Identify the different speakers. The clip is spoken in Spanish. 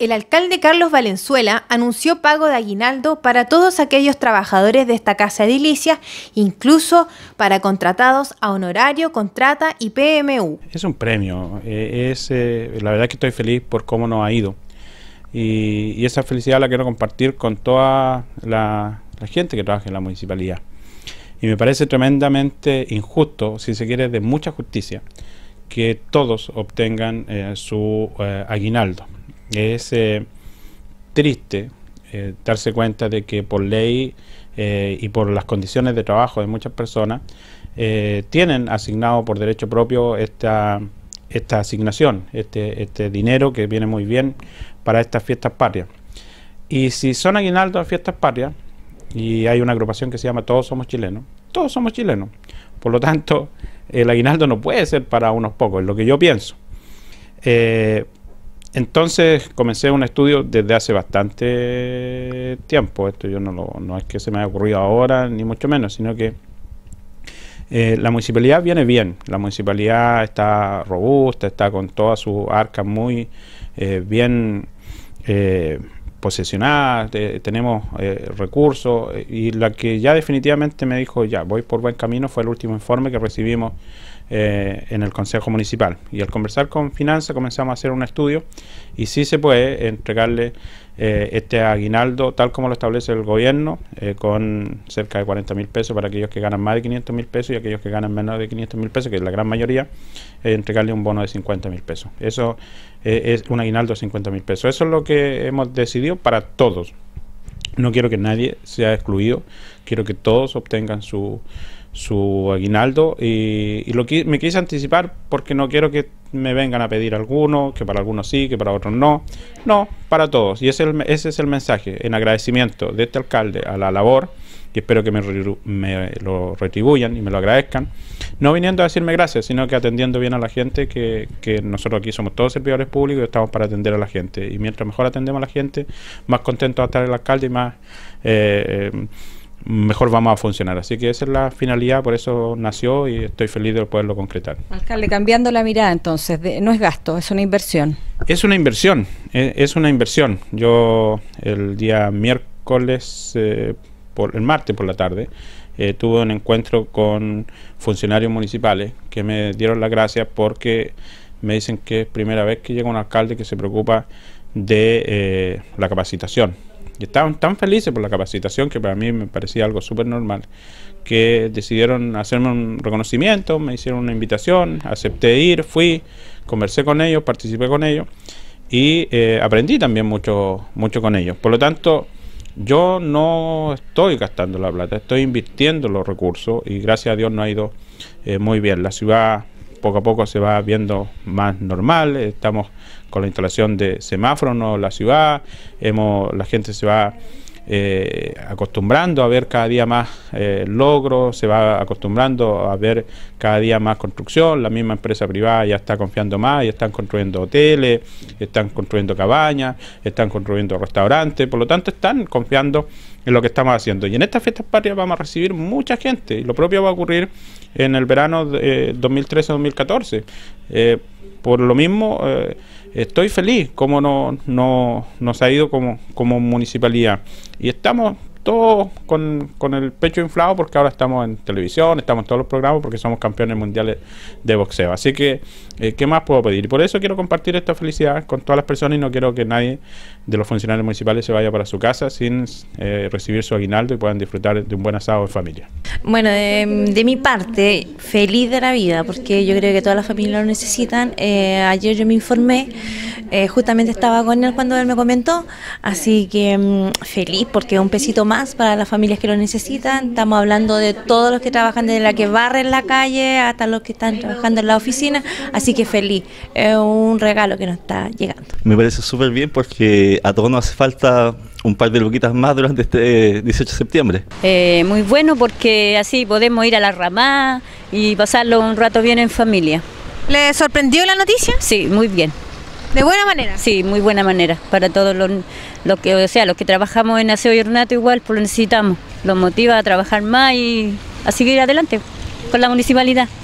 Speaker 1: El alcalde Carlos Valenzuela anunció pago de aguinaldo para todos aquellos trabajadores de esta casa edilicia, incluso para contratados a honorario, contrata y PMU. Es un premio, eh, es, eh, la verdad que estoy feliz por cómo nos ha ido y, esa felicidad la quiero compartir con toda la, gente que trabaja en la municipalidad. Y me parece tremendamente injusto, si se quiere, de mucha justicia, que todos obtengan eh, su aguinaldo. Es eh, triste eh, darse cuenta de que por ley eh, y por las condiciones de trabajo de muchas personas tienen asignado por derecho propio esta, esta asignación, este, este dinero que viene muy bien para estas fiestas patrias. Y si son aguinaldos a fiestas patrias, y hay una agrupación que se llama Todos Somos Chilenos, todos somos chilenos. Por lo tanto, el aguinaldo no puede ser para unos pocos, es lo que yo pienso. Entonces comencé un estudio desde hace bastante tiempo. Esto yo no, no es que se me haya ocurrido ahora, ni mucho menos, sino que eh, la municipalidad viene bien. La municipalidad está robusta, está con toda su arca muy eh, bien eh, posesionar, tenemos eh, recursos y la que ya definitivamente me dijo ya voy por buen camino fue el último informe que recibimos eh, en el Consejo Municipal y al conversar con Finanza comenzamos a hacer un estudio y sí se puede entregarle eh, este aguinaldo tal como lo establece el gobierno, eh, con cerca de 40 mil pesos para aquellos que ganan más de 500 mil pesos y aquellos que ganan menos de 500 mil pesos, que es la gran mayoría, eh, entregarle un bono de 50 mil pesos. Eso es un aguinaldo de 50 mil pesos. Eso es lo que hemos decidido para todos. No quiero que nadie sea excluido, quiero que todos obtengan su su aguinaldo y, lo que me quise anticipar porque no quiero que me vengan a pedir alguno que para algunos sí, que para otros no. No, para todos. Y ese, es el mensaje, en agradecimiento de este alcalde a la labor, y espero que me, lo retribuyan y me lo agradezcan, no viniendo a decirme gracias, sino que atendiendo bien a la gente, que, nosotros aquí somos todos servidores públicos y estamos para atender a la gente. Y mientras mejor atendemos a la gente, más contento va a estar el alcalde y más... Eh, eh, mejor vamos a funcionar. Así que esa es la finalidad, por eso nació y estoy feliz de poderlo concretar. Alcalde, cambiando la mirada entonces, no es gasto, es una inversión. Es una inversión, e, es, una inversión. Yo el día miércoles, eh, el martes por la tarde, eh, tuve un encuentro con funcionarios municipales que me dieron las gracias porque me dicen que es primera vez que llega un alcalde que se preocupa de eh, la capacitación estaban tan felices por la capacitación que para mí me parecía algo súper normal, que decidieron hacerme un reconocimiento, me hicieron una invitación, acepté ir, fui, conversé con ellos, participé con ellos y eh, aprendí también mucho, mucho con ellos. Por lo tanto, yo no estoy gastando la plata, estoy invirtiendo los recursos y gracias a Dios no ha ido eh, muy bien. La ciudad poco a poco se va viendo más normal. Estamos con la instalación de semáforos en la ciudad, hemos, la gente se va eh, acostumbrando a ver cada día más eh, logros, se va acostumbrando a ver cada día más construcción, la misma empresa privada ya está confiando más, ya están construyendo hoteles, están construyendo cabañas, están construyendo restaurantes, por lo tanto están confiando en lo que estamos haciendo. Y en estas fiestas patrias vamos a recibir mucha gente. Y lo propio va a ocurrir en el verano de 2013-2014. Eh, eh, por lo mismo, eh, estoy feliz como nos ha ido como, como municipalidad. Y estamos todo con, el pecho inflado porque ahora estamos en televisión, estamos en todos los programas porque somos campeones mundiales de boxeo. Así que, eh, ¿qué más puedo pedir? Y por eso quiero compartir esta felicidad con todas las personas y no quiero que nadie de los funcionarios municipales se vaya para su casa sin eh, recibir su aguinaldo y puedan disfrutar de un buen asado en familia. Bueno, de, mi parte, feliz de la vida porque yo creo que todas las familias lo necesitan. Eh, ayer yo me informé, justamente estaba con él cuando él me comentó, así que mm, feliz porque un pesito más para las familias que lo necesitan. Estamos hablando de todos los que trabajan desde la que barre en la calle hasta los que están trabajando en la oficina. Así que feliz. Es un regalo que nos está llegando. Me parece súper bien porque a todos nos hace falta un par de loquitas más durante este 18 eh, de septiembre. Eh, muy bueno porque así podemos ir a la ramada y pasarlo un rato bien en familia. ¿Le sorprendió la noticia? Sí, muy bien. ¿De buena manera? Sí, muy buena manera. Para todos los lo que, o sea, los que trabajamos en aseo y ornato igual, pues lo necesitamos. Los motiva a trabajar más y a seguir adelante con la municipalidad.